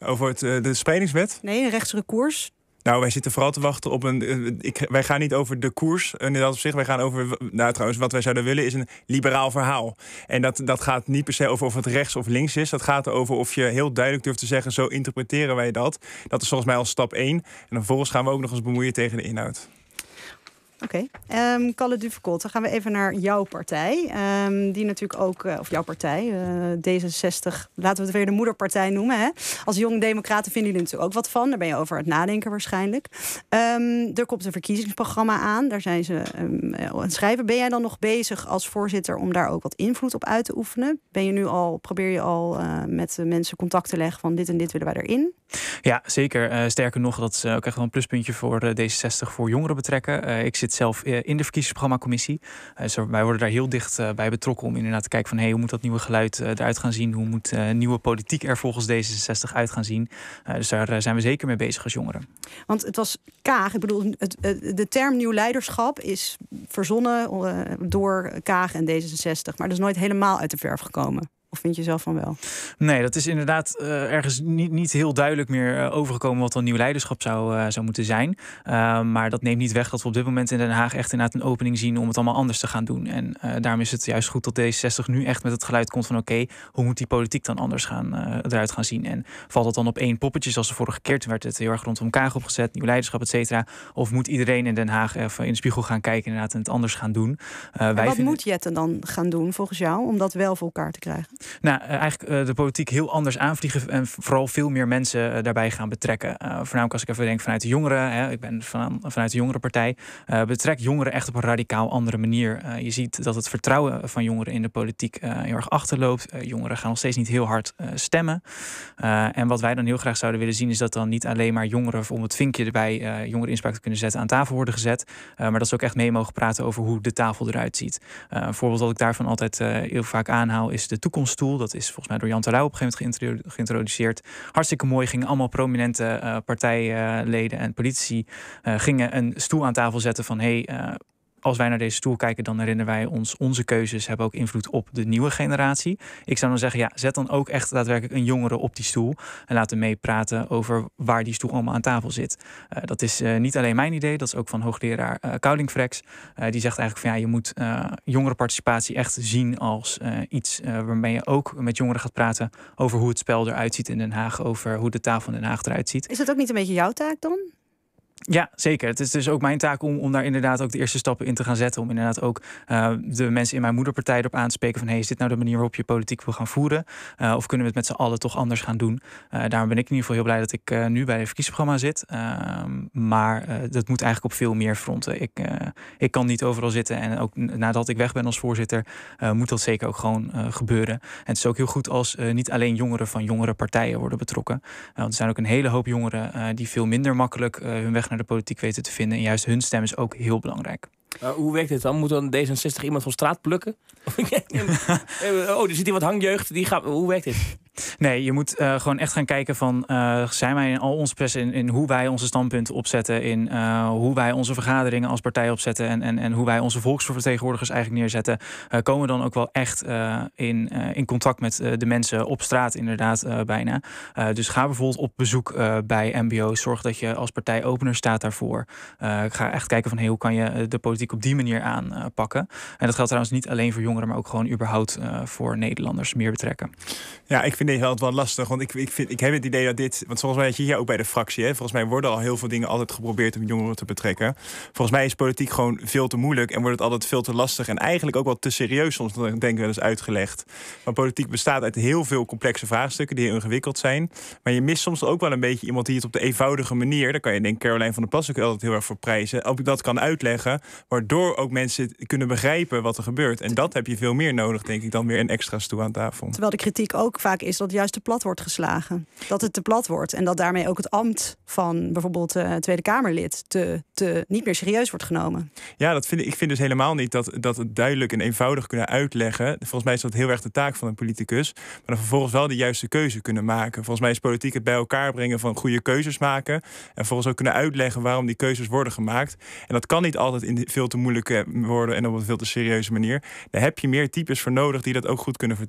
Over het, eh, de spreidingswet? Nee, een rechtse koers. Nou, wij zitten vooral te wachten op een. Eh, ik, wij gaan niet over de koers in eh, dat opzicht. Wij gaan over. Nou, trouwens, wat wij zouden willen is een liberaal verhaal. En dat, dat gaat niet per se over of het rechts of links is. Dat gaat over of je heel duidelijk durft te zeggen: zo interpreteren wij dat. Dat is volgens mij al stap 1. En vervolgens gaan we ook nog eens bemoeien tegen de inhoud. Oké. Okay. Ehm, Kalle Duvekot, dan gaan we even naar jouw partij. Ehm, die natuurlijk ook, eh, of jouw partij, eh, D66, laten we het weer de moederpartij noemen. Hè? Als jong democraten vinden jullie natuurlijk ook wat van. Daar ben je over het nadenken waarschijnlijk. Ehm, er komt een verkiezingsprogramma aan. Daar zijn ze aan het schrijven. Ben jij dan nog bezig als voorzitter om daar ook wat invloed op uit te oefenen? Ben je nu al, probeer je al eh, met mensen contact te leggen van dit en dit willen wij erin? Ja, zeker. sterker nog, dat is ook echt wel een pluspuntje voor D66 voor jongeren betrekken. ik zit zelf eh, in de verkiezingsprogrammacommissie. Dus wij worden daar heel dicht eh, bij betrokken om inderdaad te kijken van hey, hoe moet dat nieuwe geluid eruit gaan zien? Hoe moet nieuwe politiek er volgens D66 uit gaan zien? dus daar zijn we zeker mee bezig als jongeren. Want het was Kaag, ik bedoel, het, de term nieuw leiderschap is verzonnen door Kaag en D66, maar dat is nooit helemaal uit de verf gekomen. Of vind je zelf van wel? Nee, dat is inderdaad eh, ergens niet, niet heel duidelijk meer eh, overgekomen wat dan nieuw leiderschap zou, eh, zou moeten zijn. maar dat neemt niet weg dat we op dit moment in Den Haag echt inderdaad een opening zien om het allemaal anders te gaan doen. En daarom is het juist goed dat D66 nu echt met het geluid komt van oké, hoe moet die politiek dan anders gaan, eruit gaan zien? En valt dat dan op één poppetje zoals de vorige keer? Toen werd het heel erg rondom elkaar opgezet, nieuw leiderschap, et cetera. Of moet iedereen in Den Haag even in de spiegel gaan kijken inderdaad en het anders gaan doen? Wij wat moet Jetten dan gaan doen volgens jou om dat wel voor elkaar te krijgen? Nou, eh, eigenlijk eh, de politiek heel anders aanvliegen en vooral veel meer mensen eh, daarbij gaan betrekken. voornamelijk als ik even denk vanuit de jongeren, hè, ik ben van, vanuit de jongerenpartij, betrek jongeren echt op een radicaal andere manier. je ziet dat het vertrouwen van jongeren in de politiek heel erg achterloopt. jongeren gaan nog steeds niet heel hard stemmen. en wat wij dan heel graag zouden willen zien is dat dan niet alleen maar jongeren om het vinkje erbij jongeren inspraak te kunnen zetten aan tafel worden gezet, maar dat ze ook echt mee mogen praten over hoe de tafel eruit ziet. een voorbeeld dat ik daarvan altijd heel vaak aanhaal is de toekomst stoel Dat is volgens mij door Jan Terlouw op een gegeven moment geïntroduceerd. Hartstikke mooi. Gingen allemaal prominente eh, partijleden eh, en politici eh, gingen een stoel aan tafel zetten van... Hey, als wij naar deze stoel kijken, dan herinneren wij ons onze keuzes hebben ook invloed op de nieuwe generatie. Ik zou dan zeggen, ja, zet dan ook echt daadwerkelijk een jongere op die stoel en laat hem meepraten over waar die stoel allemaal aan tafel zit. Eh, dat is eh, niet alleen mijn idee, dat is ook van hoogleraar uh, eh, Kouding die zegt eigenlijk van ja, je moet jongerenparticipatie echt zien als iets waarmee je ook met jongeren gaat praten over hoe het spel eruit ziet in Den Haag, over hoe de tafel in Den Haag eruit ziet. Is dat ook niet een beetje jouw taak dan? Ja, zeker. Het is dus ook mijn taak om, om daar inderdaad ook de eerste stappen in te gaan zetten. Om inderdaad ook eh, de mensen in mijn moederpartij erop aan te spreken van... hey, is dit nou de manier waarop je politiek wil gaan voeren? Eh, of kunnen we het met z'n allen toch anders gaan doen? Uh, daarom ben ik in ieder geval heel blij dat ik nu bij het verkiezingsprogramma zit. Ehm, maar dat moet eigenlijk op veel meer fronten. Ik, ik kan niet overal zitten. En ook nadat ik weg ben als voorzitter, moet dat zeker ook gewoon gebeuren. En het is ook heel goed als niet alleen jongeren van jongere partijen worden betrokken. want er zijn ook een hele hoop jongeren die veel minder makkelijk hun weg naar de politiek weten te vinden. En juist hun stem is ook heel belangrijk. hoe werkt dit dan? Moet dan D66 iemand van straat plukken? oh, er zit iemand wat hangjeugd. Die gaat... Hoe werkt dit? Nee, je moet eh, gewoon echt gaan kijken van... Eh, zijn wij in al onze pressen in, in, hoe wij onze standpunten opzetten... in eh, hoe wij onze vergaderingen als partij opzetten... en, en, en hoe wij onze volksvertegenwoordigers eigenlijk neerzetten... komen we dan ook wel echt in, in contact met de mensen op straat inderdaad bijna. dus ga bijvoorbeeld op bezoek bij mbo's. Zorg dat je als partij opener staat daarvoor. ga echt kijken van hoe kan je de politiek op die manier aanpakken. en dat geldt trouwens niet alleen voor jongeren... maar ook gewoon überhaupt voor Nederlanders meer betrekken. Ja, ik vind vind deze altijd wel lastig. Want ik, ik, vind, ik heb het idee dat dit. Want volgens mij zit je hier ook bij de fractie. Hè, volgens mij worden al heel veel dingen altijd geprobeerd om jongeren te betrekken. Volgens mij is politiek gewoon veel te moeilijk. En wordt het altijd veel te lastig. En eigenlijk ook wel te serieus soms, denk ik wel eens uitgelegd. Maar politiek bestaat uit heel veel complexe vraagstukken die heel ingewikkeld zijn. Maar je mist soms ook wel een beetje iemand die het op de eenvoudige manier. Daar kan je denk Caroline van der Plas ook altijd heel erg voor prijzen. Ook dat kan uitleggen. Waardoor ook mensen kunnen begrijpen wat er gebeurt. En dat heb je veel meer nodig, denk ik, dan weer een extra's toe aan tafel. Terwijl de kritiek ook vaak is dat het juist te plat wordt geslagen. Dat het te plat wordt en dat daarmee ook het ambt van bijvoorbeeld eh, Tweede Kamerlid te, te, niet meer serieus wordt genomen. Ja, dat vind ik, ik vind dus helemaal niet dat, dat het duidelijk en eenvoudig kunnen uitleggen. Volgens mij is dat heel erg de taak van een politicus. Maar dan vervolgens wel de juiste keuze kunnen maken. Volgens mij is politiek het bij elkaar brengen van goede keuzes maken. En vervolgens ook kunnen uitleggen waarom die keuzes worden gemaakt. En dat kan niet altijd in veel te moeilijke eh, woorden en op een veel te serieuze manier. Daar heb je meer types voor nodig die dat ook goed kunnen vertellen.